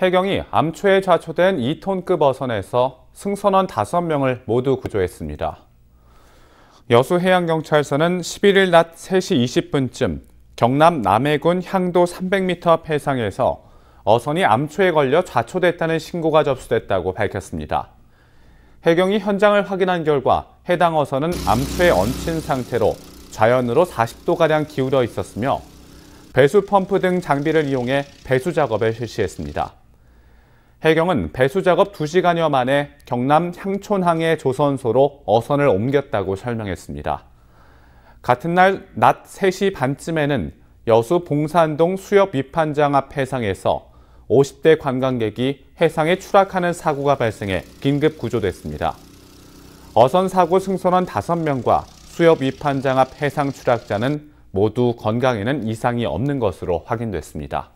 해경이 암초에 좌초된 2톤급 어선에서 승선원 5명을 모두 구조했습니다. 여수해양경찰서는 11일 낮 3시 20분쯤 경남 남해군 향도 300m 앞 해상에서 어선이 암초에 걸려 좌초됐다는 신고가 접수됐다고 밝혔습니다. 해경이 현장을 확인한 결과 해당 어선은 암초에 얹힌 상태로 좌연으로 40도가량 기울어 있었으며 배수 펌프 등 장비를 이용해 배수 작업을 실시했습니다. 해경은 배수 작업 2시간여 만에 경남 향촌항의 조선소로 어선을 옮겼다고 설명했습니다. 같은 날 낮 3시 반쯤에는 여수 봉산동 수협 위판장 앞 해상에서 50대 관광객이 해상에 추락하는 사고가 발생해 긴급 구조됐습니다. 어선 사고 승선원 5명과 수협 위판장 앞 해상 추락자는 모두 건강에는 이상이 없는 것으로 확인됐습니다.